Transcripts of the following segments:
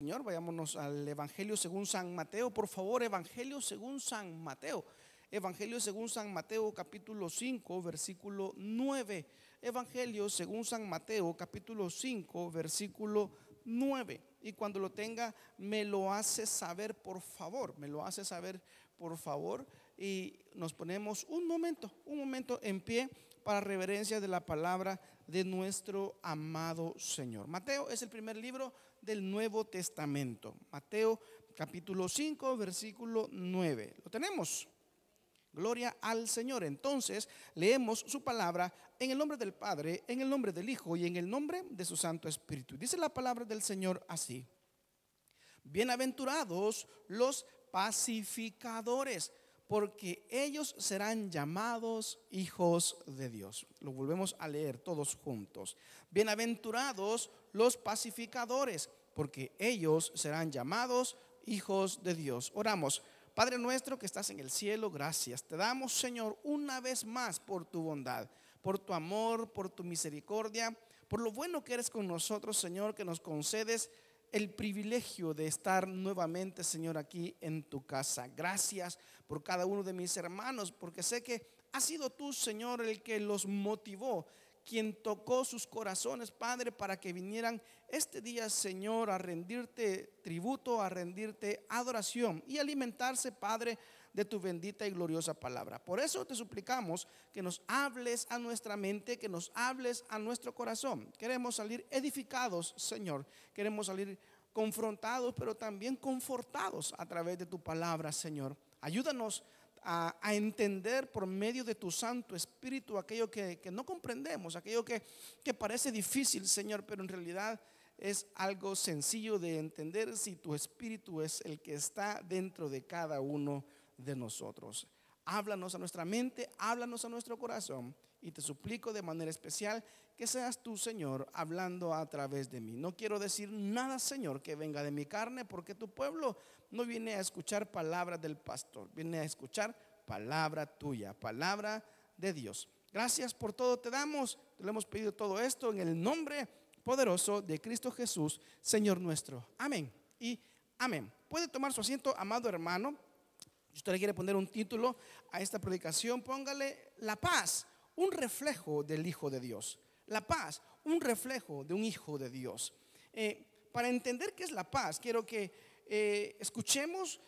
Señor, vayámonos al Evangelio según San Mateo, por favor, Evangelio según San Mateo. Evangelio según San Mateo capítulo 5, versículo 9. Evangelio según San Mateo capítulo 5, versículo 9. Y cuando lo tenga, me lo hace saber, por favor, me lo hace saber, por favor. Y nos ponemos un momento, un momento en pie para reverencia de la palabra de nuestro amado Señor. Mateo es el primer libro del Nuevo Testamento. Mateo capítulo 5, versículo 9. ¿Lo tenemos? Gloria al Señor. Entonces leemos su palabra en el nombre del Padre, en el nombre del Hijo y en el nombre de su Santo Espíritu. Dice la palabra del Señor así. Bienaventurados los pacificadores, porque ellos serán llamados hijos de Dios. Lo volvemos a leer todos juntos. Bienaventurados los pacificadores porque ellos serán llamados hijos de Dios. Oramos. Padre nuestro que estás en el cielo, gracias. Te damos, Señor, una vez más por tu bondad, por tu amor, por tu misericordia, por lo bueno que eres con nosotros, Señor, que nos concedes el privilegio de estar nuevamente, Señor, aquí en tu casa. Gracias por cada uno de mis hermanos, porque sé que ha sido tú, Señor, el que los motivó quien tocó sus corazones, Padre, para que vinieran este día, Señor, a rendirte tributo, a rendirte adoración y alimentarse, Padre, de tu bendita y gloriosa palabra. Por eso te suplicamos que nos hables a nuestra mente, que nos hables a nuestro corazón. Queremos salir edificados, Señor. Queremos salir confrontados, pero también confortados a través de tu palabra, Señor. Ayúdanos a, entender por medio de tu Santo Espíritu aquello que, no comprendemos, aquello que, que, parece difícil, Señor, pero en realidad es algo sencillo de entender si tu Espíritu es el que está dentro de cada uno de nosotros. Háblanos a nuestra mente, háblanos a nuestro corazón y te suplico de manera especial que seas tú, Señor, hablando a través de mí. No quiero decir nada, Señor, que venga de mi carne, porque tu pueblo no viene a escuchar palabras del pastor, viene a escuchar palabra tuya, palabra de Dios. Gracias por todo, te damos, te le hemos pedido todo esto en el nombre poderoso de Cristo Jesús, Señor nuestro. Amén y amén. Puede tomar su asiento, amado hermano. Si usted le quiere poner un título a esta predicación, póngale La paz, un reflejo del Hijo de Dios. La paz, un reflejo de un hijo de Dios. Eh, para entender qué es la paz, quiero que eh, escuchemos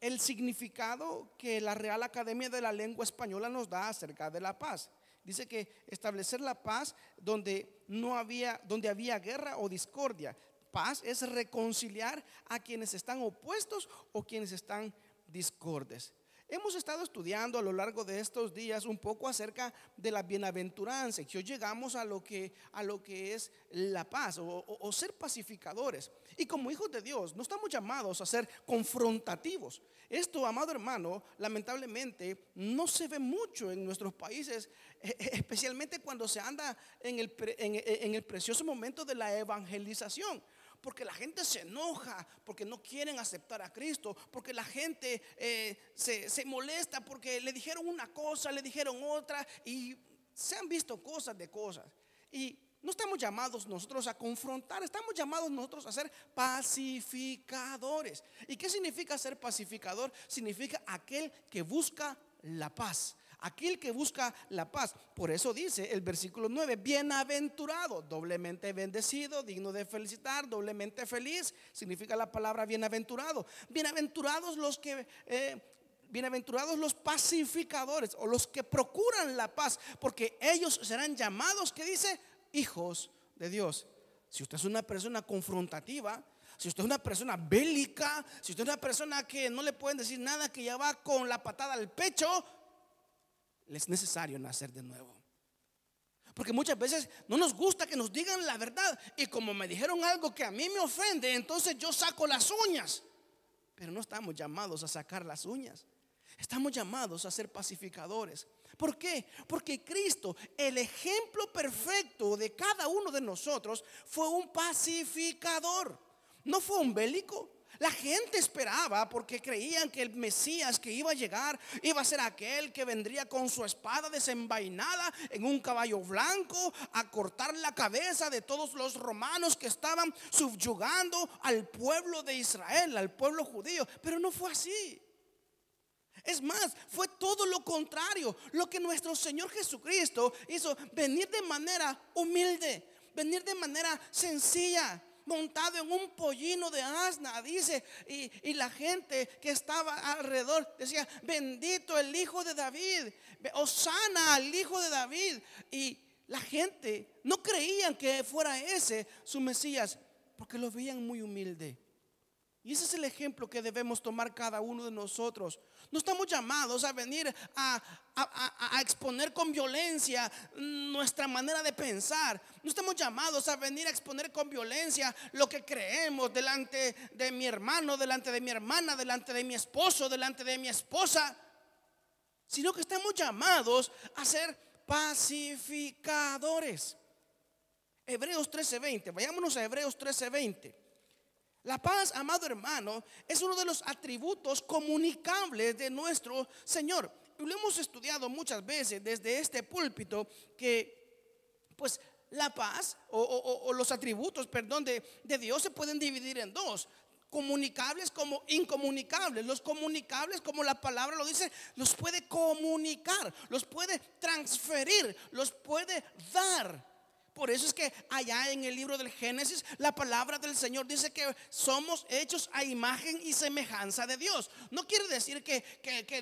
el significado que la Real Academia de la Lengua Española nos da acerca de la paz. Dice que establecer la paz donde no había, donde había guerra o discordia. Paz es reconciliar a quienes están opuestos o quienes están discordes. Hemos estado estudiando a lo largo de estos días un poco acerca de la bienaventuranza que hoy llegamos a lo que, a lo que es la paz o, ser pacificadores. Y como hijos de Dios, no estamos llamados a ser confrontativos. Esto, amado hermano, lamentablemente no se ve mucho en nuestros países, e, e, especialmente cuando se anda en el, e, en el precioso momento de la evangelización porque la gente se enoja, porque no quieren aceptar a Cristo, porque la gente eh, se, se molesta, porque le dijeron una cosa, le dijeron otra, y se han visto cosas de cosas. Y no estamos llamados nosotros a confrontar, estamos llamados nosotros a ser pacificadores. ¿Y qué significa ser pacificador? Significa aquel que busca la paz, aquel que busca la paz. Por eso dice el versículo 9, bienaventurado, doblemente bendecido, digno de felicitar, doblemente feliz, significa la palabra bienaventurado. Bienaventurados los que... Eh, bienaventurados los pacificadores o los que procuran la paz, porque ellos serán llamados, que dice, hijos de Dios. Si usted es una persona confrontativa, si usted es una persona bélica, si usted es una persona que no le pueden decir nada, que ya va con la patada al pecho, es necesario nacer de nuevo. Porque muchas veces no nos gusta que nos digan la verdad. Y como me dijeron algo que a mí me ofende, entonces yo saco las uñas. Pero no estamos llamados a sacar las uñas. Estamos llamados a ser pacificadores. ¿Por qué? Porque Cristo, el ejemplo perfecto de cada uno de nosotros, fue un pacificador. No fue un bélico, la gente esperaba porque creían que el Mesías que iba a llegar iba a ser aquel que vendría con su espada desenvainada en un caballo blanco a cortar la cabeza de todos los romanos que estaban subyugando al pueblo de Israel, al pueblo judío. Pero no fue así. Es más, fue todo lo contrario, lo que nuestro Señor Jesucristo hizo, venir de manera humilde, venir de manera sencilla, montado en un pollino de asna, dice. Y, la gente que estaba alrededor decía, bendito el hijo de David, Osana al hijo de David. Y la gente no creían que fuera ese su Mesías, porque lo veían muy humilde. Y ese es el ejemplo que debemos tomar cada uno de nosotros. No estamos llamados a venir a, exponer con violencia nuestra manera de pensar. No estamos llamados a venir a exponer con violencia lo que creemos delante de mi hermano, delante de mi hermana, delante de mi esposo, delante de mi esposa. Sino que estamos llamados a ser pacificadores. Hebreos 13:20. Vayámonos a Hebreos 13:20. La paz, amado hermano, es uno de los atributos comunicables de nuestro Señor. Y lo hemos estudiado muchas veces desde este púlpito que, pues, la paz o, los atributos, perdón, de, de Dios se pueden dividir en dos comunicables como incomunicables. Los comunicables, como la palabra lo dice, los puede comunicar, los puede transferir, los puede dar. Por eso es que allá en el libro del Génesis la palabra del Señor dice que somos hechos a imagen y semejanza de Dios. No quiere decir que,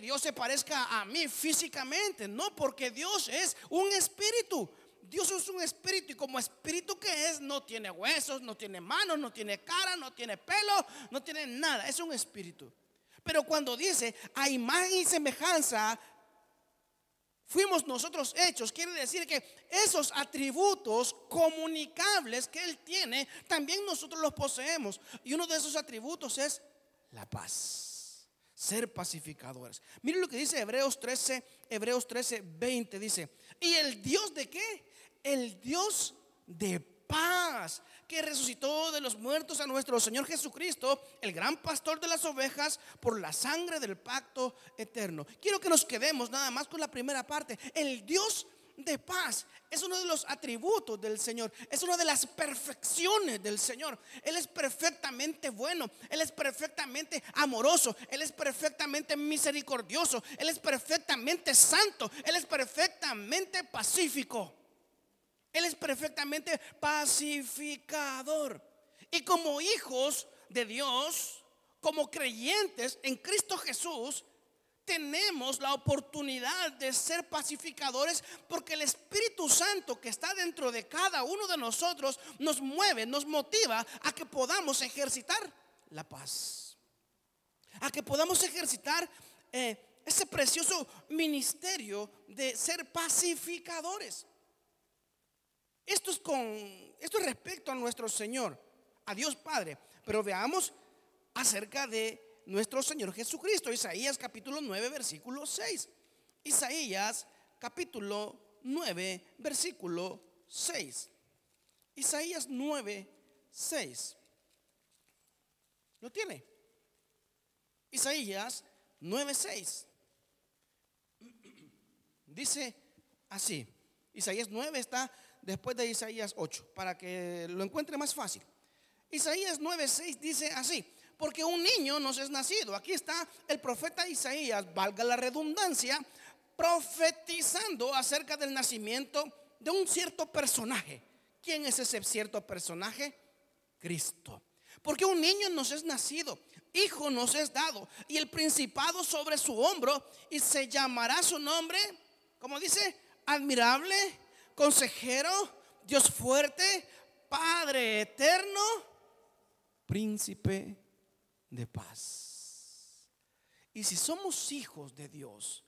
Dios se parezca a mí físicamente, no, porque Dios es un espíritu. Dios es un espíritu y como espíritu que es, no tiene huesos, no tiene manos, no tiene cara, no tiene pelo, no tiene nada. Es un espíritu. Pero cuando dice a imagen y semejanza fuimos nosotros hechos. Quiere decir que esos atributos comunicables que Él tiene, también nosotros los poseemos. Y uno de esos atributos es la paz. Ser pacificadores. Miren lo que dice Hebreos 13, Hebreos 13, 20. Dice, ¿y el Dios de qué? El Dios de paz que resucitó de los muertos a nuestro Señor Jesucristo, el gran pastor de las ovejas, por la sangre del pacto eterno. Quiero que nos quedemos nada más con la primera parte. El Dios de paz. Es uno de los atributos del Señor. Es una de las perfecciones del Señor. Él es perfectamente bueno. Él es perfectamente amoroso. Él es perfectamente misericordioso. Él es perfectamente santo. Él es perfectamente pacífico. Él es perfectamente pacificador. Y como hijos de Dios, como creyentes en Cristo Jesús, tenemos la oportunidad de ser pacificadores porque el Espíritu Santo que está dentro de cada uno de nosotros nos mueve, nos motiva a que podamos ejercitar la paz, a que podamos ejercitar eh, ese precioso ministerio de ser pacificadores. Esto es, con, esto es respecto a nuestro Señor, a Dios Padre. Pero veamos acerca de nuestro Señor Jesucristo. Isaías capítulo 9, versículo 6. Isaías capítulo 9, versículo 6. Isaías 9, 6. ¿Lo tiene? Isaías 9, 6. Dice así. Isaías 9 está después de Isaías 8, para que lo encuentre más fácil. Isaías 9:6 dice así, porque un niño nos es nacido. Aquí está el profeta Isaías, valga la redundancia, profetizando acerca del nacimiento de un cierto personaje. ¿Quién es ese cierto personaje? Cristo. Porque un niño nos es nacido, hijo nos es dado, y el principado sobre su hombro, y se llamará su nombre, como dice, admirable, consejero, Dios fuerte, Padre eterno, príncipe de paz. Y si somos hijos de Dios,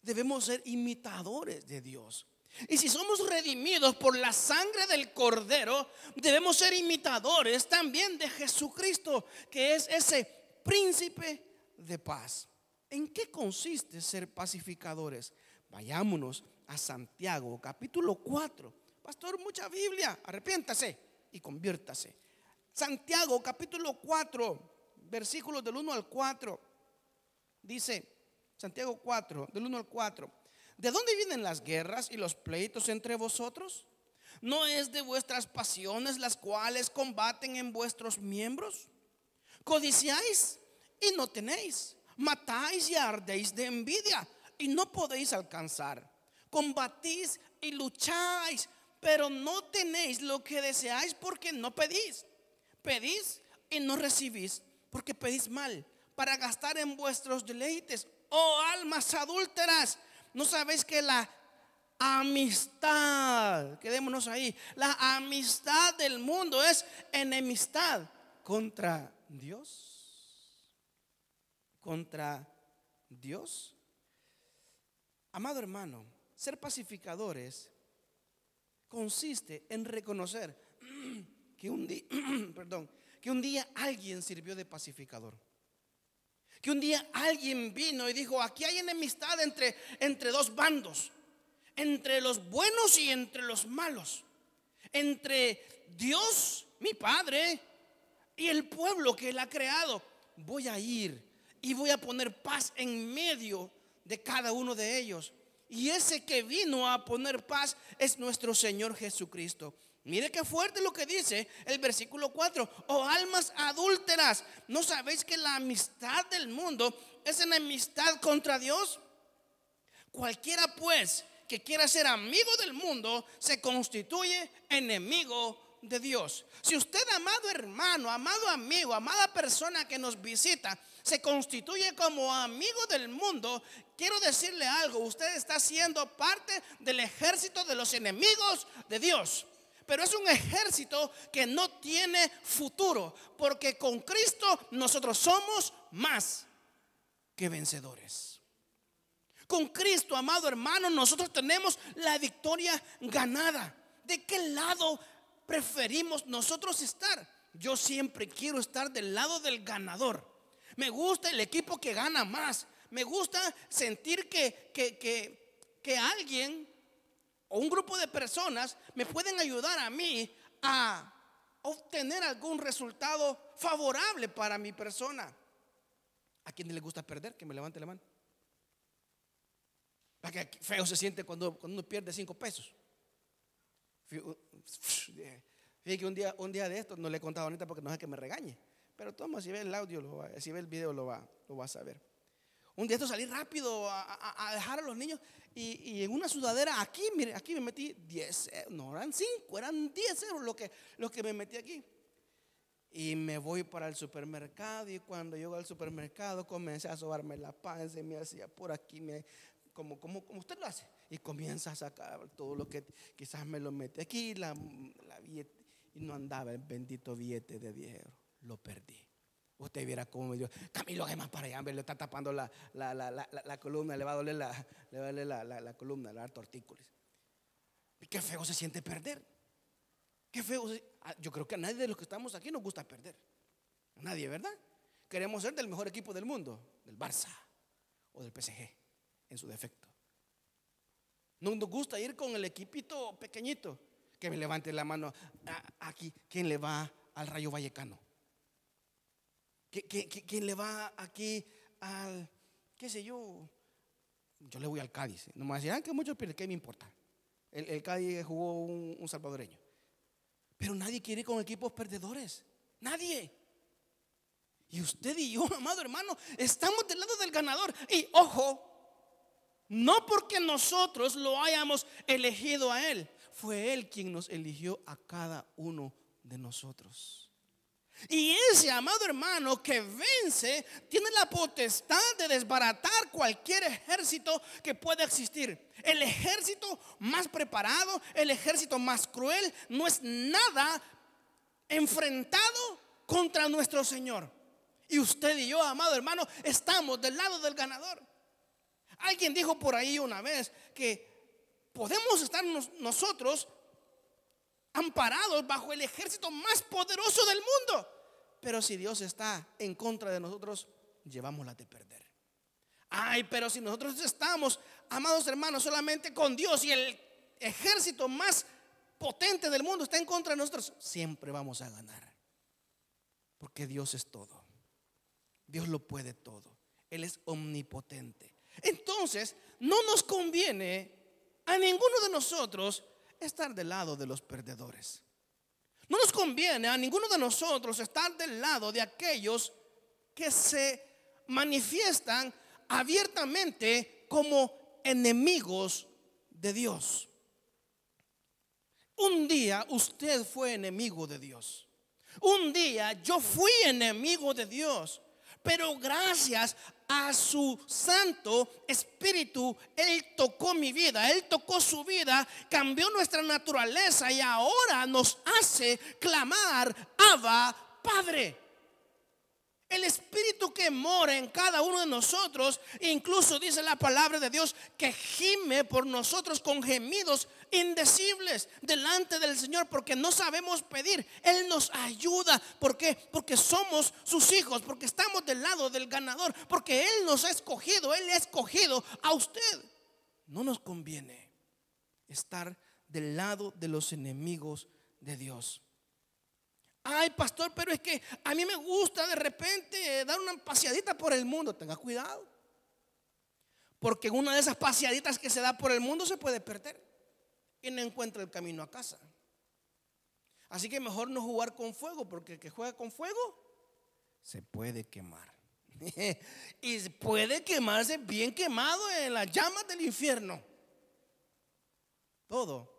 debemos ser imitadores de Dios. Y si somos redimidos por la sangre del Cordero, debemos ser imitadores también de Jesucristo, que es ese príncipe de paz. ¿En qué consiste ser pacificadores? Vayámonos a Santiago, capítulo 4. Pastor, mucha Biblia, arrepiéntase y conviértase. Santiago, capítulo 4, versículos del 1 al 4. Dice, Santiago 4, del 1 al 4. ¿De dónde vienen las guerras y los pleitos entre vosotros? ¿No es de vuestras pasiones las cuales combaten en vuestros miembros? Codiciáis y no tenéis. Matáis y ardéis de envidia y no podéis alcanzar combatís y lucháis, pero no tenéis lo que deseáis porque no pedís. Pedís y no recibís porque pedís mal para gastar en vuestros deleites. Oh almas adúlteras, no sabéis que la amistad, quedémonos ahí, la amistad del mundo es enemistad contra Dios. Contra Dios. Amado hermano, ser pacificadores consiste en reconocer que un día, perdón, que un día alguien sirvió de pacificador. Que un día alguien vino y dijo, aquí hay enemistad entre, entre dos bandos, entre los buenos y entre los malos, entre Dios, mi Padre, y el pueblo que Él ha creado. Voy a ir y voy a poner paz en medio de cada uno de ellos y ese que vino a poner paz es nuestro Señor Jesucristo. Mire qué fuerte lo que dice el versículo 4. Oh almas adúlteras, ¿no sabéis que la amistad del mundo es enemistad contra Dios? Cualquiera pues que quiera ser amigo del mundo se constituye enemigo de Dios. Si usted, amado hermano, amado amigo, amada persona que nos visita, se constituye como amigo del mundo, quiero decirle algo, usted está siendo parte del ejército de los enemigos de Dios. Pero es un ejército que no tiene futuro, porque con Cristo nosotros somos más que vencedores. Con Cristo, amado hermano, nosotros tenemos la victoria ganada. ¿De qué lado preferimos nosotros estar? Yo siempre quiero estar del lado del ganador. Me gusta el equipo que gana más. Me gusta sentir que, que, alguien o un grupo de personas me pueden ayudar a mí a obtener algún resultado favorable para mi persona. ¿A quién le gusta perder? Que me levante la mano. Para que feo se siente cuando, cuando uno pierde cinco pesos. Fíjate que un día, un día de esto, no le he contado ahorita porque no es que me regañe. Pero toma, si ve el audio, lo si ve el video, lo va, lo va a saber. Un día esto salí rápido a, dejar a los niños y, en una sudadera, aquí, mire, aquí me metí 10, eh, no eran 5, eran 10 euros lo que, que me metí aquí. Y me voy para el supermercado y cuando llego al supermercado comencé a sobarme la panza y me hacía por aquí, me, como, como, como usted lo hace. Y comienza a sacar todo lo que quizás me lo mete aquí, la, la y no andaba el bendito billete de 10 euros, lo perdí. Usted viera cómo me dio, Camilo, ¿qué más para allá? Le está tapando la, columna, le va a doler la, columna, le va a dar tortícolis. Y qué feo se siente perder. Qué feo. Ah, yo creo que a nadie de los que estamos aquí nos gusta perder. nadie, ¿verdad? Queremos ser del mejor equipo del mundo, del Barça o del PSG, en su defecto. No nos gusta ir con el equipito pequeñito. Que me levante la mano ah, aquí. ¿Quién le va al Rayo Vallecano? ¿Quién, le va aquí al, qué sé yo? Yo le voy al Cádiz. No me ah, que muchos pierden, ¿qué me importa? El, Cádiz jugó un, un salvadoreño. Pero nadie quiere con equipos perdedores. Nadie. Y usted y yo, amado hermano, estamos del lado del ganador. Y ojo, no porque nosotros lo hayamos elegido a Él, fue Él quien nos eligió a cada uno de nosotros. Y ese amado hermano que vence tiene la potestad de desbaratar cualquier ejército que pueda existir. El ejército más preparado, el ejército más cruel, no es nada enfrentado contra nuestro Señor. Y usted y yo, amado hermano, estamos del lado del ganador. Alguien dijo por ahí una vez que podemos estar nosotros amparados bajo el ejército más poderoso del mundo. Pero si Dios está en contra de nosotros, llevámosla de perder. Ay, pero si nosotros estamos, amados hermanos, solamente con Dios y el ejército más potente del mundo está en contra de nosotros, siempre vamos a ganar. Porque Dios es todo. Dios lo puede todo. Él es omnipotente. Entonces, no nos conviene a ninguno de nosotros estar del lado de los perdedores. No nos conviene a ninguno de nosotros estar del lado de aquellos que se manifiestan abiertamente como enemigos de Dios. Un día usted fue enemigo de Dios. Un día yo fui enemigo de Dios. Pero gracias a su Santo Espíritu, Él tocó mi vida, Él tocó su vida, cambió nuestra naturaleza y ahora nos hace clamar, Abba, Padre. El espíritu que mora en cada uno de nosotros, incluso dice la palabra de Dios, que gime por nosotros con gemidos indecibles delante del Señor, porque no sabemos pedir. Él nos ayuda. ¿Por qué? Porque somos sus hijos, porque estamos del lado del ganador, porque Él nos ha escogido, Él ha escogido a usted. No nos conviene estar del lado de los enemigos de Dios. Ay, pastor, pero es que a mí me gusta de repente dar una paseadita por el mundo. Tenga cuidado. Porque una de esas paseaditas que se da por el mundo se puede perder y no encuentra el camino a casa. Así que mejor no jugar con fuego, porque el que juega con fuego se puede quemar. y puede quemarse bien quemado en las llamas del infierno. Todo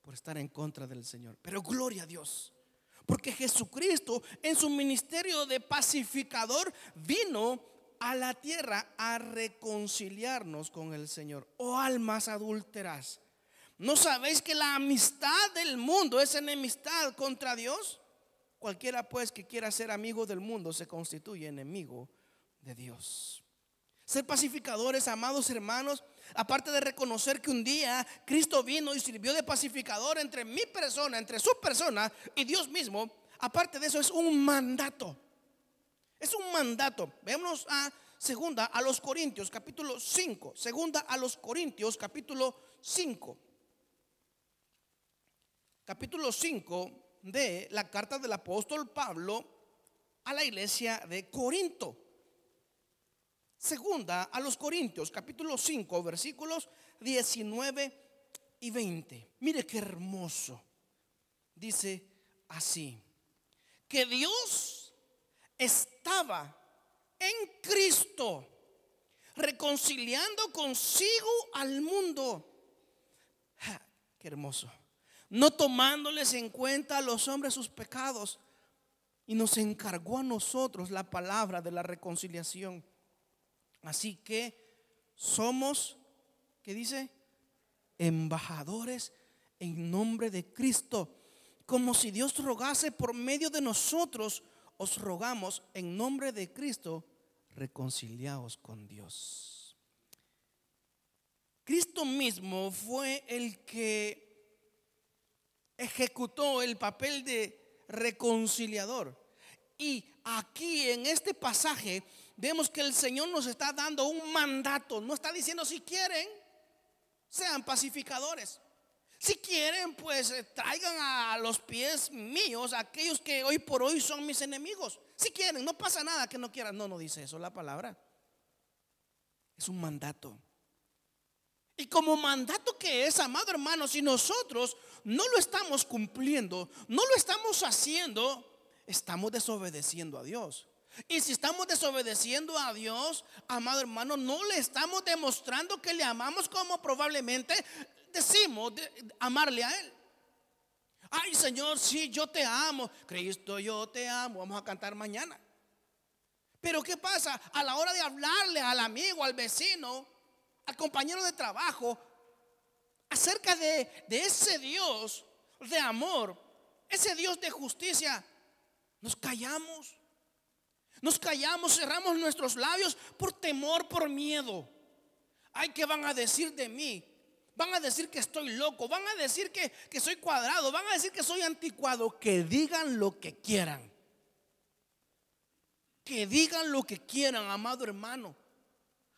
por estar en contra del Señor. Pero gloria a Dios porque Jesucristo en su ministerio de pacificador vino a la tierra a reconciliarnos con el Señor. Oh almas adúlteras, ¿no sabéis que la amistad del mundo es enemistad contra Dios? Cualquiera pues que quiera ser amigo del mundo se constituye enemigo de Dios. Ser pacificadores, amados hermanos, Aparte de reconocer que un día Cristo vino y sirvió de pacificador entre mi persona, entre su persona y Dios mismo, aparte de eso es un mandato. Es un mandato. Veamos a segunda a los Corintios capítulo 5. Segunda a los Corintios capítulo 5. Capítulo 5 de la carta del apóstol Pablo a la iglesia de Corinto. Segunda a los Corintios, capítulo 5, versículos 19 y 20. Mire qué hermoso. Dice así, que Dios estaba en Cristo reconciliando consigo al mundo. qué hermoso. No tomándoles en cuenta a los hombres sus pecados. Y nos encargó a nosotros la palabra de la reconciliación. Así que somos, ¿qué dice? Embajadores en nombre de Cristo. Como si Dios rogase por medio de nosotros, os rogamos en nombre de Cristo, reconciliaos con Dios. Cristo mismo fue el que ejecutó el papel de reconciliador. Y aquí en este pasaje vemos que el Señor nos está dando un mandato. No está diciendo si quieren, sean pacificadores. Si quieren, pues eh, traigan a los pies míos aquellos que hoy por hoy son mis enemigos. Si quieren, no pasa nada que no quieran. No, no dice eso la palabra. Es un mandato. Y como mandato que es, amado hermano, si nosotros no lo estamos cumpliendo, no lo estamos haciendo, estamos desobedeciendo a Dios. Y si estamos desobedeciendo a Dios, amado hermano, no le estamos demostrando que le amamos como probablemente decimos amarle a Él. Ay Señor, sí, yo te amo. Cristo, yo te amo. Vamos a cantar mañana. Pero ¿qué pasa? A la hora de hablarle al amigo, al vecino, al compañero de trabajo, acerca de ese Dios de amor, ese Dios de justicia, nos callamos. Nos callamos, cerramos nuestros labios por temor, por miedo. Ay, ¿qué van a decir de mí? Van a decir que estoy loco, van a decir que, que soy cuadrado, van a decir que soy anticuado. Que digan lo que quieran. Que digan lo que quieran, amado hermano.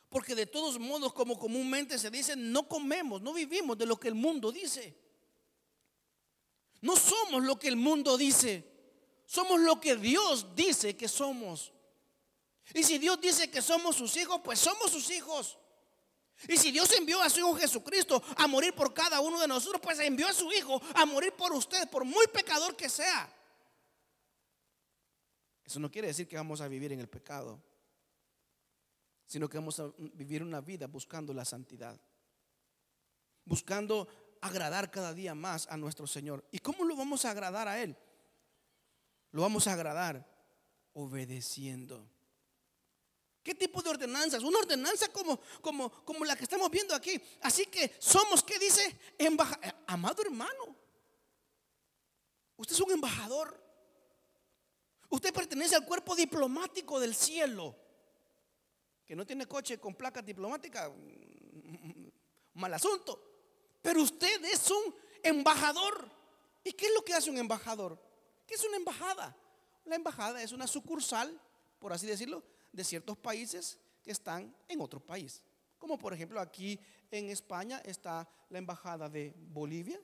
Porque de todos modos, como comúnmente se dice, no comemos, no vivimos de lo que el mundo dice. No somos lo que el mundo dice. Somos lo que Dios dice que somos. Y si Dios dice que somos sus hijos, pues somos sus hijos. Y si Dios envió a su Hijo Jesucristo a morir por cada uno de nosotros, pues envió a su Hijo a morir por usted, por muy pecador que sea. Eso no quiere decir que vamos a vivir en el pecado, sino que vamos a vivir una vida buscando la santidad, buscando agradar cada día más a nuestro Señor. ¿Y cómo lo vamos a agradar a Él? Lo vamos a agradar obedeciendo. ¿Qué tipo de ordenanzas? Una ordenanza como, como, como la que estamos viendo aquí. Así que somos, ¿qué dice? Eh, amado hermano, usted es un embajador. Usted pertenece al cuerpo diplomático del cielo. Que no tiene coche con placa diplomática, mm, mal asunto. Pero usted es un embajador. ¿Y qué es lo que hace un embajador? ¿Qué es una embajada? La embajada es una sucursal, por así decirlo, de ciertos países que están en otro país. Como por ejemplo aquí en España está la embajada de Bolivia,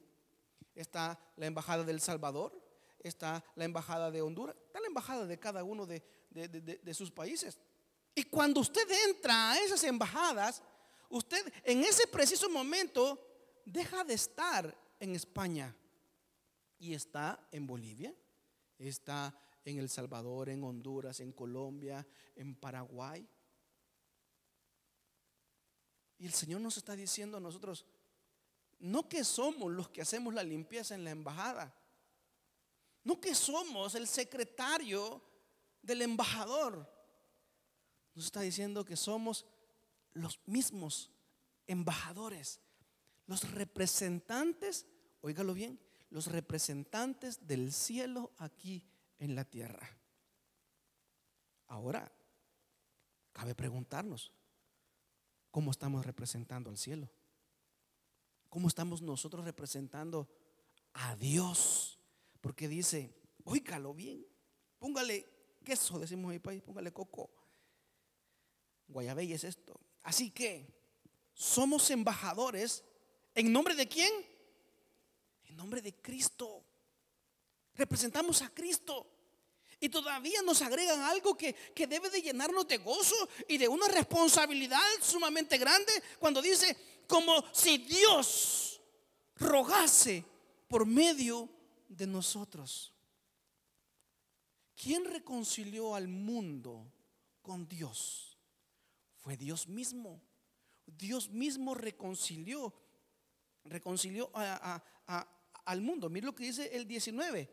está la embajada del Salvador, está la embajada de Honduras, está la embajada de cada uno de sus países. Y cuando usted entra a esas embajadas, usted en ese preciso momento deja de estar en España y está en Bolivia está en El Salvador, en Honduras, en Colombia, en Paraguay. Y el Señor nos está diciendo a nosotros, no que somos los que hacemos la limpieza en la embajada, no que somos el secretario del embajador, nos está diciendo que somos los mismos embajadores, los representantes, oígalo bien, los representantes del cielo aquí en la tierra. Ahora, cabe preguntarnos, ¿cómo estamos representando al cielo? ¿Cómo estamos nosotros representando a Dios? Porque dice, oícalo bien, póngale queso, decimos en mi país, póngale coco. Guayabey es esto. Así que somos embajadores en nombre de quién? nombre de Cristo. Representamos a Cristo. Y todavía nos agregan algo que, que, debe de llenarnos de gozo y de una responsabilidad sumamente grande cuando dice, como si Dios rogase por medio de nosotros. ¿Quién reconcilió al mundo con Dios? Fue Dios mismo. Dios mismo reconcilió, reconcilió a, al mundo. mira lo que dice el 19,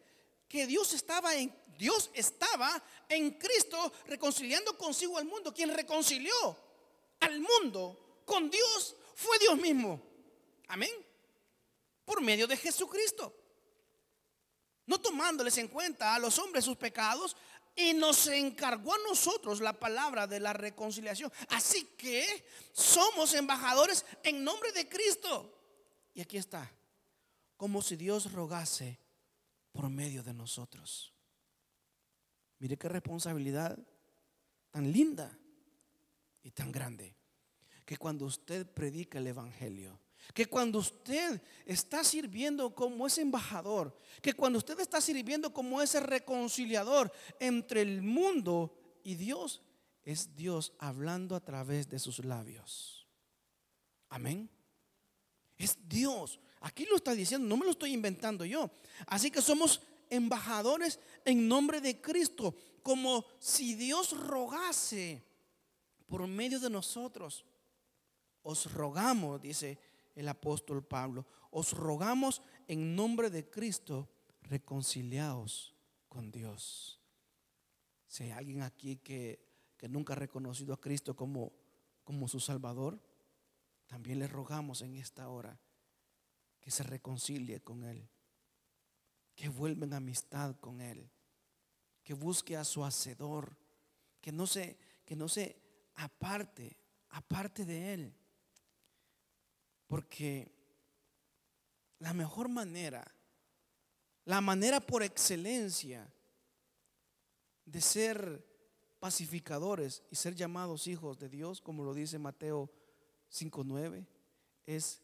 que Dios estaba en Dios estaba en Cristo reconciliando consigo al mundo. Quien reconcilió al mundo con Dios fue Dios mismo. Amén. Por medio de Jesucristo. No tomándoles en cuenta a los hombres sus pecados, y nos encargó a nosotros la palabra de la reconciliación. Así que somos embajadores en nombre de Cristo. Y aquí está como si Dios rogase por medio de nosotros. Mire qué responsabilidad tan linda y tan grande. Que cuando usted predica el Evangelio, que cuando usted está sirviendo como ese embajador, que cuando usted está sirviendo como ese reconciliador entre el mundo y Dios, es Dios hablando a través de sus labios. Amén. Es Dios Aquí lo está diciendo, no me lo estoy inventando yo. Así que somos embajadores en nombre de Cristo, como si Dios rogase por medio de nosotros. Os rogamos, dice el apóstol Pablo, os rogamos en nombre de Cristo, reconciliaos con Dios. Si hay alguien aquí que, nunca ha reconocido a Cristo como, como su Salvador, también le rogamos en esta hora que se reconcilie con Él, que vuelva en amistad con Él, que busque a su hacedor, que no se, que no se aparte, aparte de Él. Porque la mejor manera, la manera por excelencia de ser pacificadores y ser llamados hijos de Dios, como lo dice Mateo 5.9, es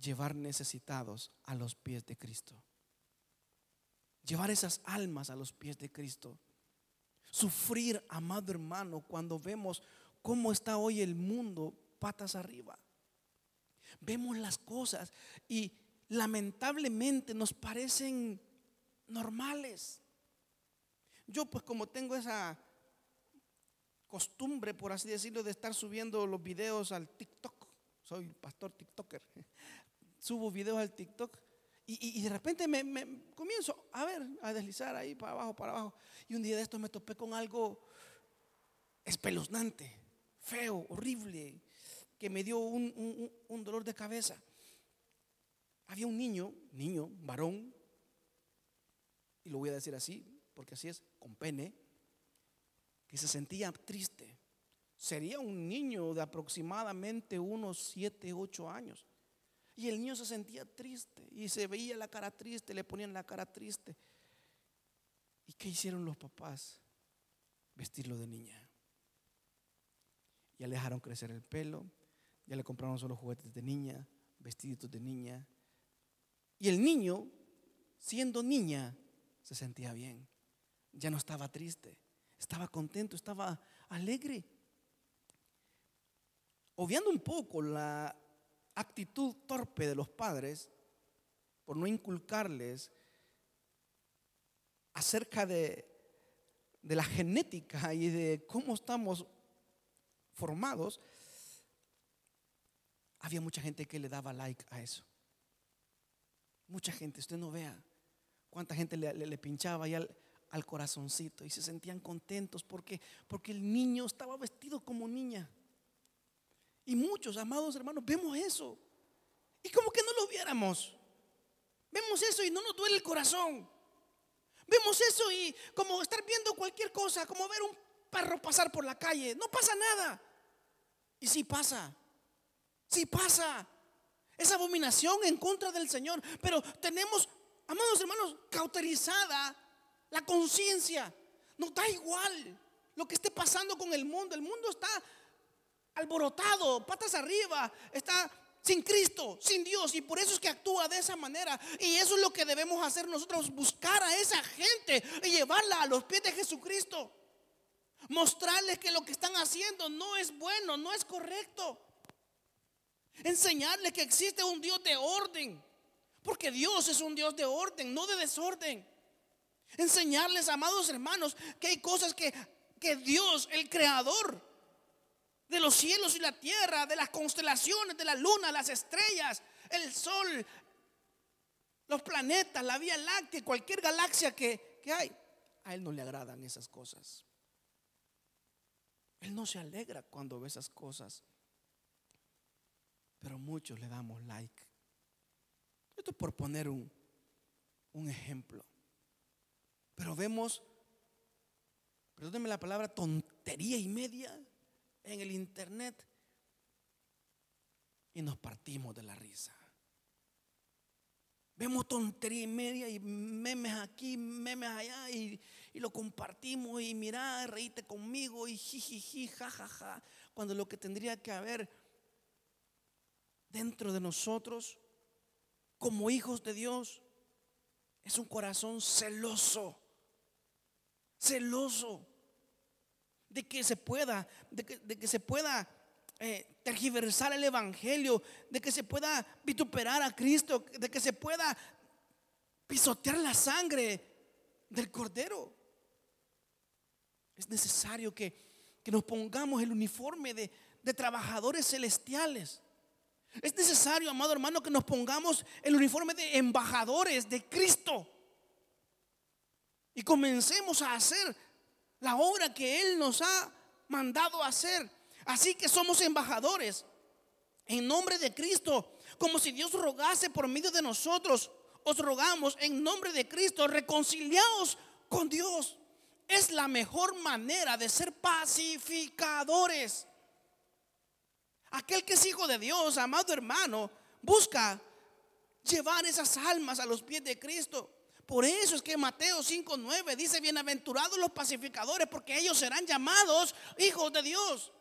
llevar necesitados a los pies de Cristo. Llevar esas almas a los pies de Cristo. Sufrir, amado hermano, cuando vemos cómo está hoy el mundo patas arriba. Vemos las cosas y lamentablemente nos parecen normales. Yo pues como tengo esa costumbre, por así decirlo, de estar subiendo los videos al TikTok, soy pastor TikToker, subo videos al TikTok y, y, de repente me, comienzo a ver, a deslizar ahí para abajo, para abajo. Y un día de estos me topé con algo espeluznante, feo, horrible, que me dio un, un dolor de cabeza. Había un niño, niño, varón, y lo voy a decir así, porque así es, con pene, que se sentía triste. Sería un niño de aproximadamente unos 7, 8 años. Y el niño se sentía triste y se veía la cara triste, le ponían la cara triste. ¿Y qué hicieron los papás? Vestirlo de niña. Ya le dejaron crecer el pelo, ya le compraron solo juguetes de niña, vestiditos de niña. Y el niño, siendo niña, se sentía bien. Ya no estaba triste, estaba contento, estaba alegre. Obviando un poco la actitud torpe de los padres por no inculcarles acerca de, de la genética y de cómo estamos formados, había mucha gente que le daba like a eso. Mucha gente, usted no vea cuánta gente le, pinchaba ahí al, al, corazoncito y se sentían contentos porque, porque el niño estaba vestido como niña. Y muchos, amados hermanos, vemos eso. Y como que no lo viéramos. Vemos eso y no nos duele el corazón. Vemos eso y como estar viendo cualquier cosa, como ver un perro pasar por la calle. No pasa nada. Y sí pasa. Sí pasa. esa abominación en contra del Señor. Pero tenemos, amados hermanos, cauterizada la conciencia. no da igual lo que esté pasando con el mundo. El mundo está alborotado, patas arriba, está sin Cristo, sin Dios, y por eso es que actúa de esa manera. Y eso es lo que debemos hacer nosotros, buscar a esa gente y llevarla a los pies de Jesucristo. Mostrarles que lo que están haciendo no es bueno, no es correcto. Enseñarles que existe un Dios de orden, porque Dios es un Dios de orden, no de desorden. Enseñarles, amados hermanos, que hay cosas que, que Dios, el Creador, de los cielos y la tierra, de las constelaciones, de la luna, las estrellas, el sol, los planetas, la Vía Láctea, cualquier galaxia que, hay. A Él no le agradan esas cosas. Él no se alegra cuando ve esas cosas. Pero muchos le damos like. Esto es por poner un, un ejemplo. Pero vemos, perdónenme la palabra, tontería y media en el internet y nos partimos de la risa. Vemos tontería y media y memes aquí, memes allá y, lo compartimos y mirá, reíte conmigo y jijiji, jajaja, cuando lo que tendría que haber dentro de nosotros como hijos de Dios es un corazón celoso, celoso de que se pueda, de que, se pueda eh, tergiversar el Evangelio, de que se pueda vituperar a Cristo, de que se pueda pisotear la sangre del Cordero. Es necesario que, nos pongamos el uniforme de, de trabajadores celestiales. Es necesario, amado hermano, que nos pongamos el uniforme de embajadores de Cristo. Y comencemos a hacer la obra que Él nos ha mandado hacer. Así que somos embajadores en nombre de Cristo, como si Dios rogase por medio de nosotros. Os rogamos en nombre de Cristo, reconciliaos con Dios. Es la mejor manera de ser pacificadores. Aquel que es hijo de Dios, amado hermano, busca llevar esas almas a los pies de Cristo. Por eso es que Mateo 5:9 dice, bienaventurados los pacificadores, porque ellos serán llamados hijos de Dios.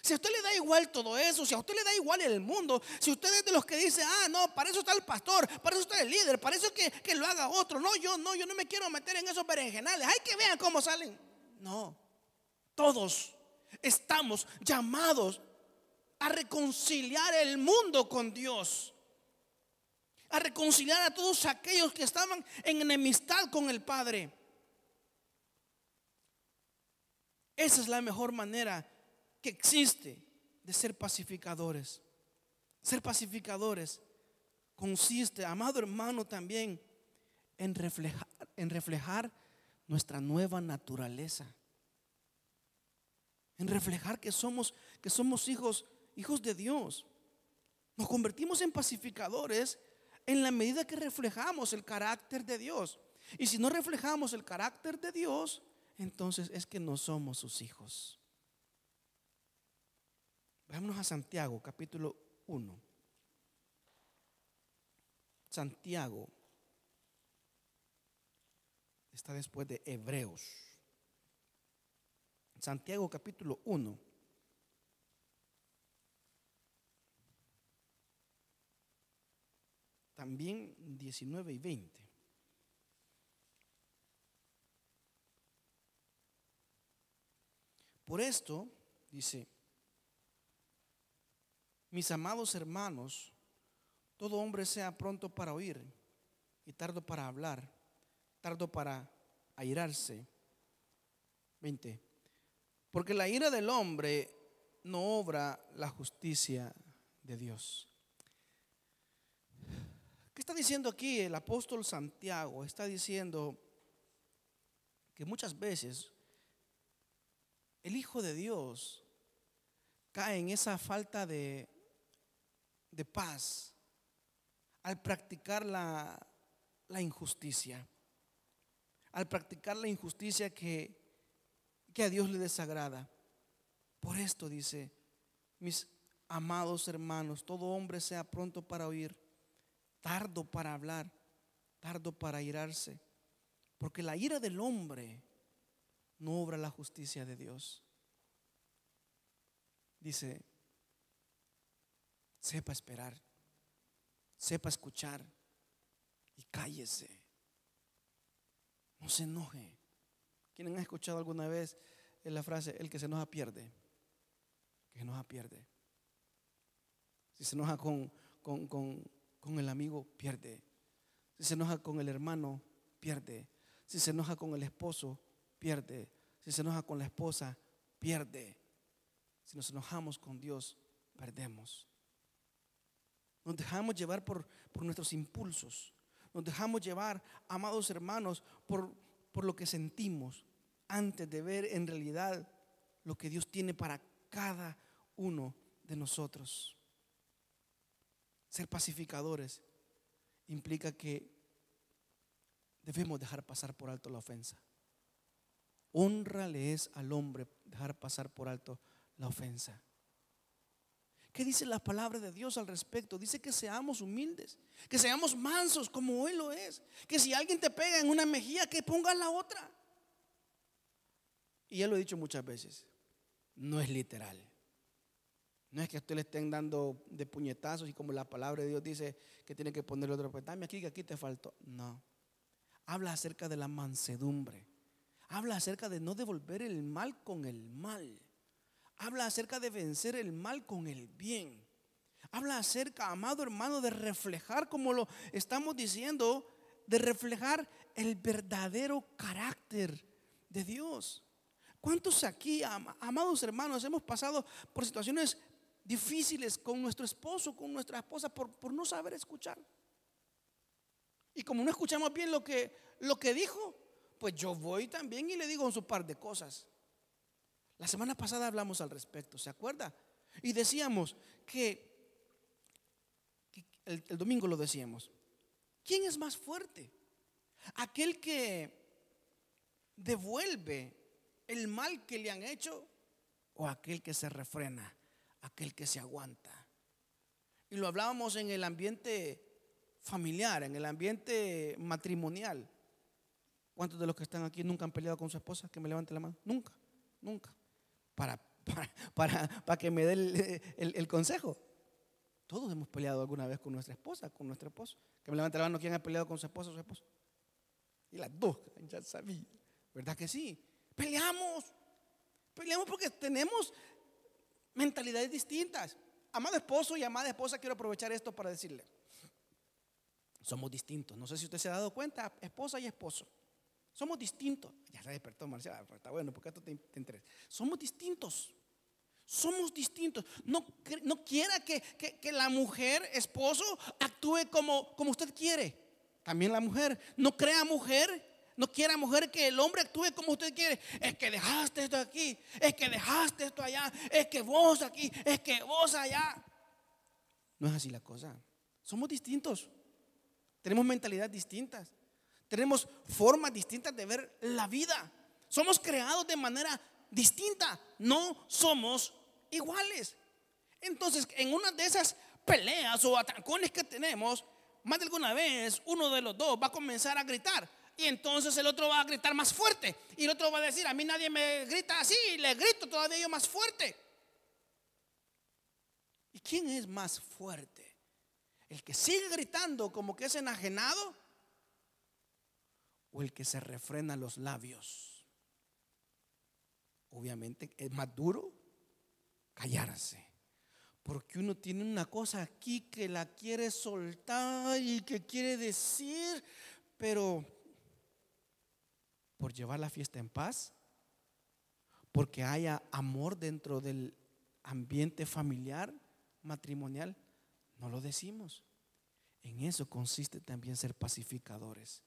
Si a usted le da igual todo eso, si a usted le da igual el mundo, si usted es de los que dice, ah, no, para eso está el pastor, para eso está el líder, para eso que, que lo haga otro. No, yo no, yo no me quiero meter en esos berenjenales. Hay que vean cómo salen. No, todos estamos llamados a reconciliar el mundo con Dios a reconciliar a todos aquellos que estaban en enemistad con el Padre. Esa es la mejor manera que existe de ser pacificadores. Ser pacificadores consiste, amado hermano, también en reflejar, en reflejar nuestra nueva naturaleza. En reflejar que somos, que somos hijos, hijos de Dios. Nos convertimos en pacificadores en la medida que reflejamos el carácter de Dios. Y si no reflejamos el carácter de Dios, entonces es que no somos sus hijos. Vámonos a Santiago, capítulo 1. Santiago está después de Hebreos. Santiago capítulo 1. también 19 y 20. Por esto, dice, mis amados hermanos, todo hombre sea pronto para oír y tardo para hablar, tardo para airarse. 20. Porque la ira del hombre no obra la justicia de Dios. ¿Qué está diciendo aquí el apóstol Santiago? Está diciendo que muchas veces el Hijo de Dios cae en esa falta de, paz al practicar la, la, injusticia, al practicar la injusticia que, que a Dios le desagrada. Por esto dice, mis amados hermanos, todo hombre sea pronto para oír tardo para hablar, tardo para irarse, porque la ira del hombre no obra la justicia de Dios. Dice, sepa esperar, sepa escuchar y cállese. No se enoje. ¿Quién ha escuchado alguna vez la frase, el que se enoja pierde? Que se enoja pierde. Si se enoja con, con, con el amigo, pierde. Si se enoja con el hermano, pierde. Si se enoja con el esposo, pierde. Si se enoja con la esposa, pierde. Si nos enojamos con Dios, perdemos. Nos dejamos llevar por, por nuestros impulsos. Nos dejamos llevar, amados hermanos, por lo que sentimos antes de ver en realidad lo que Dios tiene para cada uno de nosotros. Ser pacificadores implica que debemos dejar pasar por alto la ofensa. Honra le es al hombre dejar pasar por alto la ofensa. ¿Qué dice la palabra de Dios al respecto? Dice que seamos humildes, que seamos mansos como Él lo es. Que si alguien te pega en una mejilla, que pongas la otra. Y ya lo he dicho muchas veces, no es literal. No es que a usted le estén dando de puñetazos y como la palabra de Dios dice que tiene que ponerle otro, pues aquí que aquí te faltó. No. Habla acerca de la mansedumbre. Habla acerca de no devolver el mal con el mal. Habla acerca de vencer el mal con el bien. Habla acerca, amado hermano, de reflejar, como lo estamos diciendo, de reflejar el verdadero carácter de Dios. ¿Cuántos aquí, amados hermanos, hemos pasado por situaciones difíciles con nuestro esposo, con nuestra esposa, por, no saber escuchar. Y como no escuchamos bien lo que, lo que dijo, pues yo voy también y le digo un par de cosas. La semana pasada hablamos al respecto, ¿se acuerda? Y decíamos que, el domingo lo decíamos, ¿quién es más fuerte? Aquel que devuelve el mal que le han hecho o aquel que se refrena aquel que se aguanta. Y lo hablábamos en el ambiente familiar, en el ambiente matrimonial. ¿Cuántos de los que están aquí nunca han peleado con su esposa? Que me levante la mano. Nunca, nunca. Para, para, para, que me dé el, consejo. Todos hemos peleado alguna vez con nuestra esposa, con nuestro esposo. Que me levante la mano quién ha peleado con su esposa o su esposo. Y las dos, ya sabía. ¿Verdad que sí? Peleamos. Peleamos porque tenemos mentalidades distintas. Amado esposo y amada esposa, quiero aprovechar esto para decirle. Somos distintos. No sé si usted se ha dado cuenta, esposa y esposo. Somos distintos. Ya se despertó Marcela. está bueno, porque esto te, interesa. Somos distintos. Somos distintos. No, no quiera que, que, la mujer, esposo, actúe como, como usted quiere. También la mujer. No crea mujer no quiera, mujer, que el hombre actúe como usted quiere. Es que dejaste esto aquí, es que dejaste esto allá, es que vos aquí, es que vos allá. No es así la cosa. Somos distintos. Tenemos mentalidades distintas. Tenemos formas distintas de ver la vida. Somos creados de manera distinta. No somos iguales. Entonces, en una de esas peleas o atracones que tenemos, más de alguna vez uno de los dos va a comenzar a gritar y entonces el otro va a gritar más fuerte. Y el otro va a decir, a mí nadie me grita así, y le grito todavía yo más fuerte. ¿Y quién es más fuerte? ¿El que sigue gritando como que es enajenado? ¿O el que se refrena los labios? Obviamente es más duro callarse. Porque uno tiene una cosa aquí que la quiere soltar y que quiere decir, pero por llevar la fiesta en paz, porque haya amor dentro del ambiente familiar, matrimonial, no lo decimos. En eso consiste también ser pacificadores.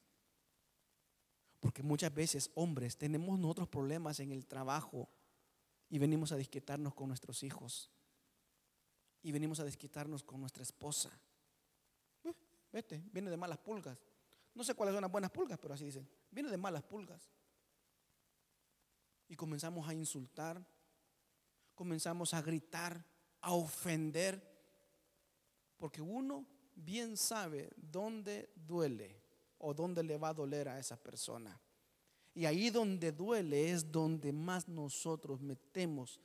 Porque muchas veces, hombres, tenemos nosotros problemas en el trabajo y venimos a desquitarnos con nuestros hijos. Y venimos a desquitarnos con nuestra esposa. Eh, vete, viene de malas pulgas. No sé cuáles son las buenas pulgas, pero así dicen. Viene de malas pulgas. Y comenzamos a insultar, comenzamos a gritar, a ofender, porque uno bien sabe dónde duele o dónde le va a doler a esa persona. Y ahí donde duele es donde más nosotros metemos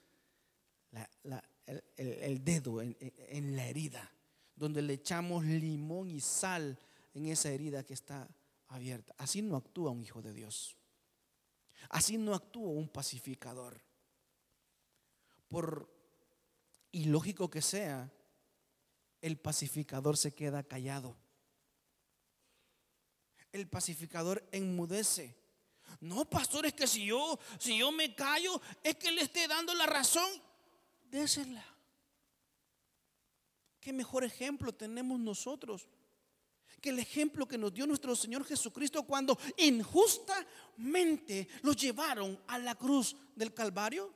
el, dedo en la herida, donde le echamos limón y sal en esa herida que está abierta. Así no actúa un hijo de Dios. Así no actúa un pacificador. Por ilógico que sea, el pacificador se queda callado. El pacificador enmudece. No, pastor, es que si yo, si yo me callo, es que le esté dando la razón. Désela. ¿Qué mejor ejemplo tenemos nosotros? que el ejemplo que nos dio nuestro Señor Jesucristo cuando injustamente los llevaron a la cruz del Calvario.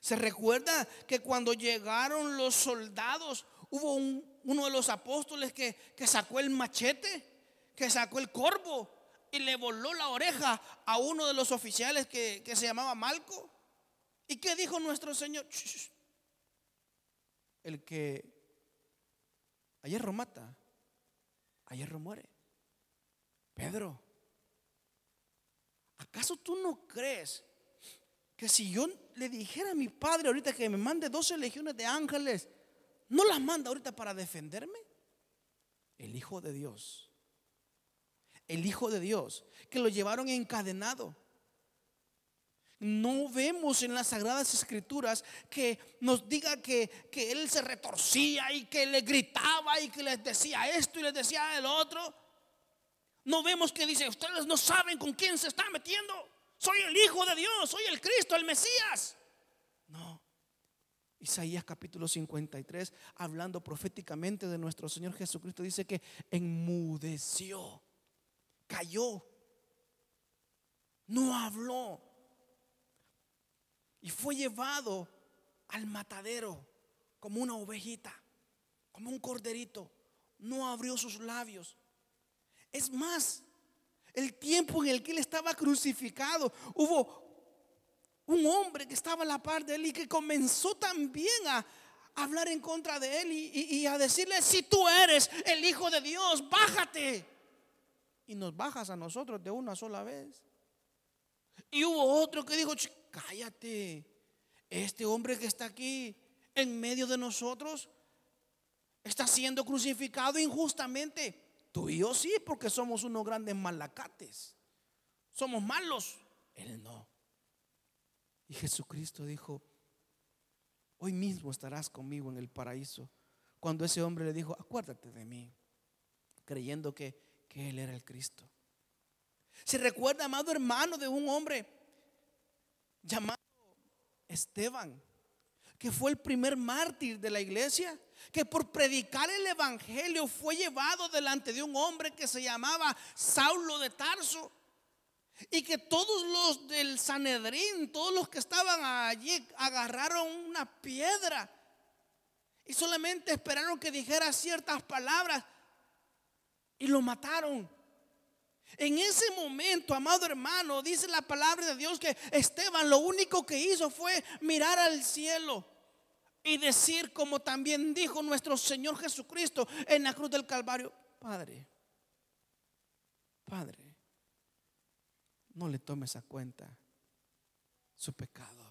Se recuerda que cuando llegaron los soldados, hubo uno de los apóstoles que, sacó el machete, que sacó el corvo y le voló la oreja a uno de los oficiales que, se llamaba Malco. ¿Y qué dijo nuestro Señor? El que ayer romata Ayer muere. Eh. Pedro, ¿acaso tú no crees que si yo le dijera a mi padre ahorita que me mande 12 legiones de ángeles, no las manda ahorita para defenderme? El Hijo de Dios, el Hijo de Dios, que lo llevaron encadenado, no vemos en las Sagradas Escrituras que nos diga que, Él se retorcía y que le gritaba y que les decía esto y les decía el otro. No vemos que dice, ustedes no saben con quién se está metiendo. Soy el Hijo de Dios, soy el Cristo, el Mesías. No. Isaías capítulo 53, hablando proféticamente de nuestro Señor Jesucristo, dice que enmudeció, cayó, no habló, y fue llevado al matadero como una ovejita, como un corderito. No abrió sus labios. Es más, el tiempo en el que él estaba crucificado, hubo un hombre que estaba a la par de él y que comenzó también a hablar en contra de él y, a decirle, si tú eres el Hijo de Dios, bájate. Y nos bajas a nosotros de una sola vez. Y hubo otro que dijo, cállate, este hombre que está aquí en medio de nosotros está siendo crucificado injustamente. Tú y yo sí, porque somos unos grandes malacates. Somos malos. Él no. Y Jesucristo dijo, hoy mismo estarás conmigo en el paraíso. Cuando ese hombre le dijo, acuérdate de mí, creyendo que, que Él era el Cristo. Se recuerda, amado hermano, de un hombre llamado Esteban, que fue el primer mártir de la iglesia, que por predicar el Evangelio fue llevado delante de un hombre que se llamaba Saulo de Tarso. Y que todos los del Sanedrín, todos los que estaban allí, agarraron una piedra y solamente esperaron que dijera ciertas palabras y lo mataron. En ese momento, amado hermano, dice la palabra de Dios que Esteban lo único que hizo fue mirar al cielo y decir, como también dijo nuestro Señor Jesucristo en la cruz del Calvario, Padre, Padre, no le tomes a cuenta su pecado.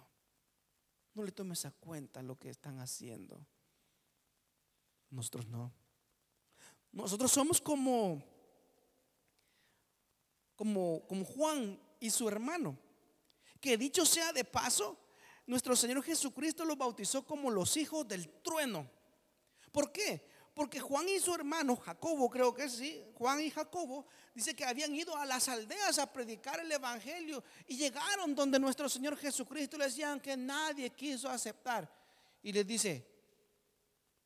No le tomes a cuenta lo que están haciendo. Nosotros no. Nosotros somos como como, Juan y su hermano. Que dicho sea de paso, nuestro Señor Jesucristo los bautizó como los hijos del trueno. ¿Por qué? Porque Juan y su hermano, Jacobo creo que sí, Juan y Jacobo, dice que habían ido a las aldeas a predicar el Evangelio y llegaron donde nuestro Señor Jesucristo Les decían que nadie quiso aceptar. Y les dice,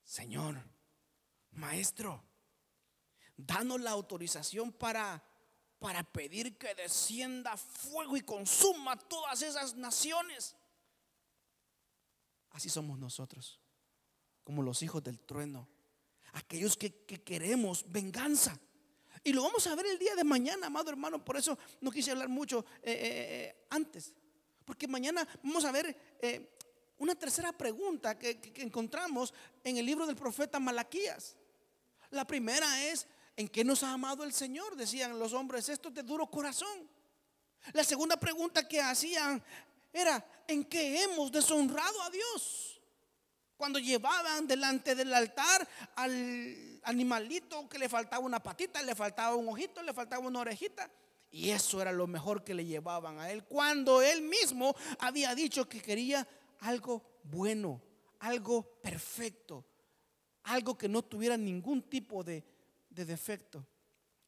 Señor, Maestro, danos la autorización para para pedir que descienda fuego y consuma todas esas naciones. Así somos nosotros, como los hijos del trueno, aquellos que, queremos venganza. Y lo vamos a ver el día de mañana, amado hermano. Por eso no quise hablar mucho eh, eh, eh, antes. Porque mañana vamos a ver una tercera pregunta que, que, encontramos en el libro del profeta Malaquías. La primera es, ¿En qué nos ha amado el Señor? Decían los hombres, estos de duro corazón. La segunda pregunta que hacían era, ¿en qué hemos deshonrado a Dios? Cuando llevaban delante del altar al animalito que le faltaba una patita, le faltaba un ojito, le faltaba una orejita. Y eso era lo mejor que le llevaban a él. Cuando él mismo había dicho que quería algo bueno, algo perfecto, algo que no tuviera ningún tipo de de defecto.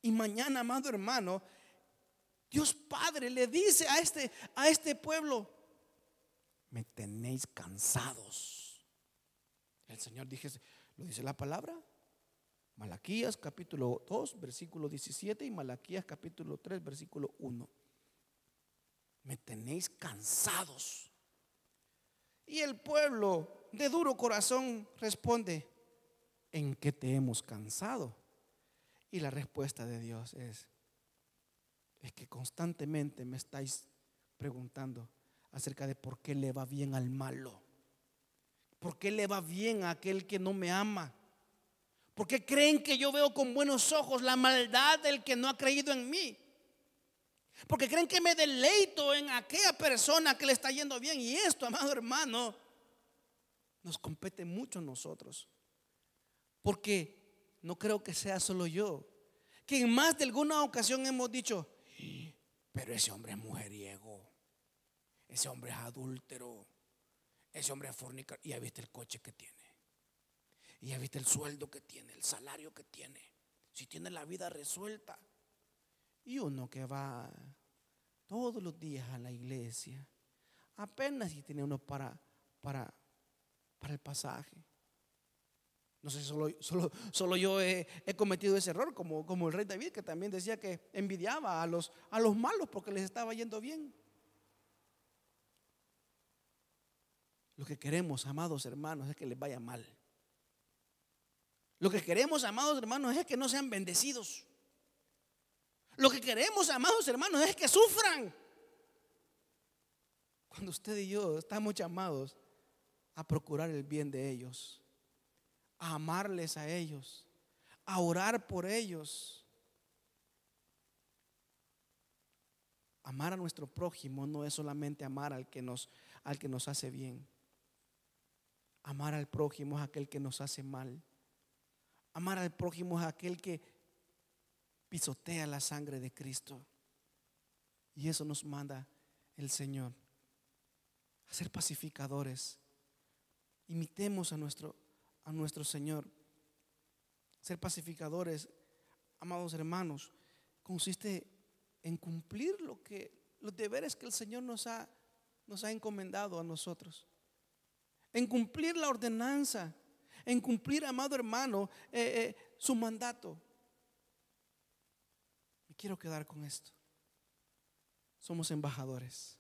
Y mañana, amado hermano, Dios Padre le dice a este, a este pueblo, me tenéis cansados. El Señor dice, lo dice la palabra. Malaquías capítulo 2, versículo 17 y Malaquías capítulo 3, versículo 1. Me tenéis cansados. Y el pueblo de duro corazón responde, ¿en qué te hemos cansado? Y la respuesta de Dios es, es que constantemente me estáis preguntando acerca de por qué le va bien al malo. ¿Por qué le va bien a aquel que no me ama? ¿Por qué creen que yo veo con buenos ojos la maldad del que no ha creído en mí? Porque creen que me deleito en aquella persona que le está yendo bien. Y esto, amado hermano, nos compete mucho a nosotros. Porque no creo que sea solo yo, que en más de alguna ocasión hemos dicho, pero ese hombre es mujeriego, ese hombre es adúltero, ese hombre es fornicador y ha visto el coche que tiene, y ha visto el sueldo que tiene, el salario que tiene, si tiene la vida resuelta. Y uno que va todos los días a la iglesia, apenas si tiene uno para, para, para el pasaje. No sé, solo, solo, solo yo he, cometido ese error, como, como el rey David, que también decía que envidiaba a los, a los malos porque les estaba yendo bien. Lo que queremos, amados hermanos, es que les vaya mal. Lo que queremos, amados hermanos, es que no sean bendecidos. Lo que queremos, amados hermanos, es que sufran. Cuando usted y yo estamos llamados a procurar el bien de ellos a amarles a ellos, a orar por ellos. Amar a nuestro prójimo no es solamente amar al que nos, al que nos hace bien. Amar al prójimo es aquel que nos hace mal. Amar al prójimo es aquel que pisotea la sangre de Cristo. Y eso nos manda el Señor. A ser pacificadores. Imitemos a nuestro, a nuestro Señor. Ser pacificadores, amados hermanos, consiste en cumplir lo que, los deberes que el Señor nos ha, nos ha encomendado a nosotros. En cumplir la ordenanza, en cumplir, amado hermano, eh, eh, su mandato. Me quiero quedar con esto. Somos embajadores.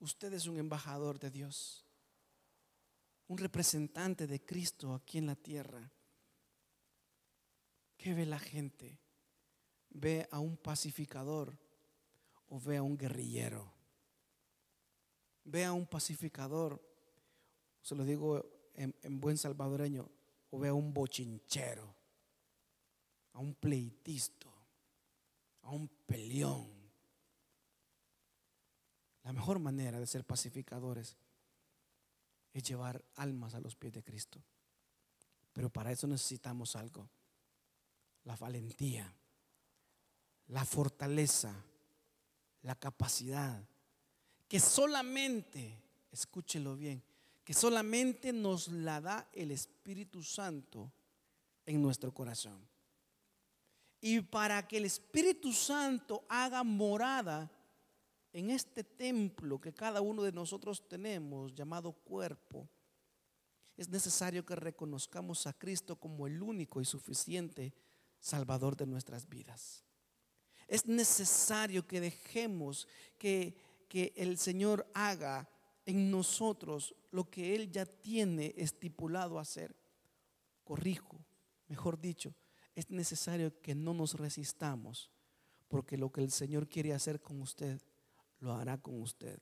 Usted es un embajador de Dios un representante de Cristo aquí en la tierra. ¿Qué ve la gente? ¿Ve a un pacificador o ve a un guerrillero? ¿Ve a un pacificador? Se lo digo en, buen salvadoreño, o ve a un bochinchero, a un pleitisto, a un peleón. La mejor manera de ser pacificadores es llevar almas a los pies de Cristo. Pero para eso necesitamos algo. La valentía, la fortaleza, la capacidad. Que solamente, escúchelo bien, que solamente nos la da el Espíritu Santo en nuestro corazón. Y para que el Espíritu Santo haga morada en este templo que cada uno de nosotros tenemos llamado cuerpo, es necesario que reconozcamos a Cristo como el único y suficiente Salvador de nuestras vidas. Es necesario que dejemos que, el Señor haga en nosotros lo que Él ya tiene estipulado hacer. Corrijo, mejor dicho, es necesario que no nos resistamos, porque lo que el Señor quiere hacer con usted lo hará con usted.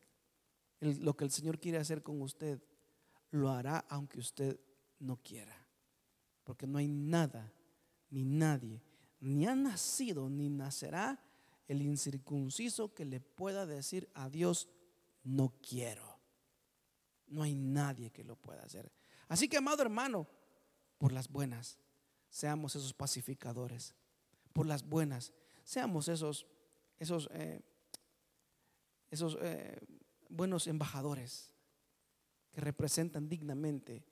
lo que el Señor quiere hacer con usted, lo hará aunque usted no quiera. Porque no hay nada, ni nadie, ni ha nacido, ni nacerá el incircunciso que le pueda decir a Dios, no quiero. No hay nadie que lo pueda hacer. Así que, amado hermano, por las buenas, seamos esos pacificadores. Por las buenas, seamos esos, esos eh, esos eh, buenos embajadores que representan dignamente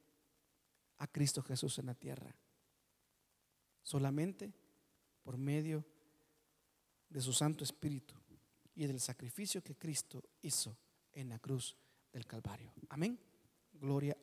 a Cristo Jesús en la tierra. Solamente por medio de su Santo Espíritu y del sacrificio que Cristo hizo en la cruz del Calvario. Amén. Gloria